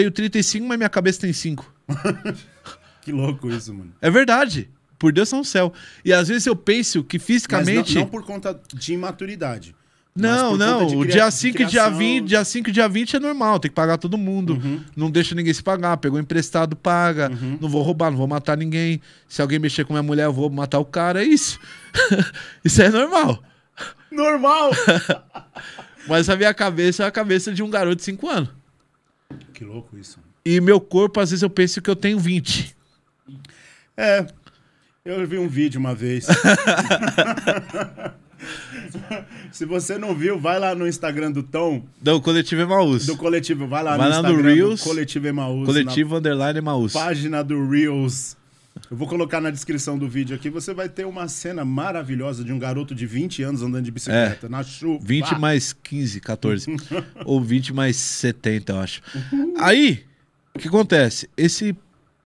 tenho 35, mas minha cabeça tem 5. que louco isso, mano. É verdade. Por Deus são céu. E às vezes eu penso que fisicamente. Não, não, por conta de imaturidade. Não, não. O dia 5 e dia 20, dia 5 dia 20 é normal, tem que pagar todo mundo. Uhum. Não deixa ninguém se pagar. Pegou emprestado, paga. Uhum. Não vou roubar, não vou matar ninguém. Se alguém mexer com minha mulher, eu vou matar o cara. É isso. isso é normal. Normal! Mas a minha cabeça é a cabeça de um garoto de 5 anos. Que louco isso. E meu corpo, às vezes, eu penso que eu tenho 20. É. Eu vi um vídeo uma vez. Se você não viu, vai lá no Instagram do Tom. Do Coletivo Emaús. Do Coletivo, vai lá vai no lá Instagram no Reels, do Coletivo Emaús. Coletivo Underline Emaús. Página do Reels eu vou colocar na descrição do vídeo aqui, você vai ter uma cena maravilhosa de um garoto de 20 anos andando de bicicleta é, na chuva. 20 mais 15, 14. ou 20 mais 70, eu acho. Aí, o que acontece? Esse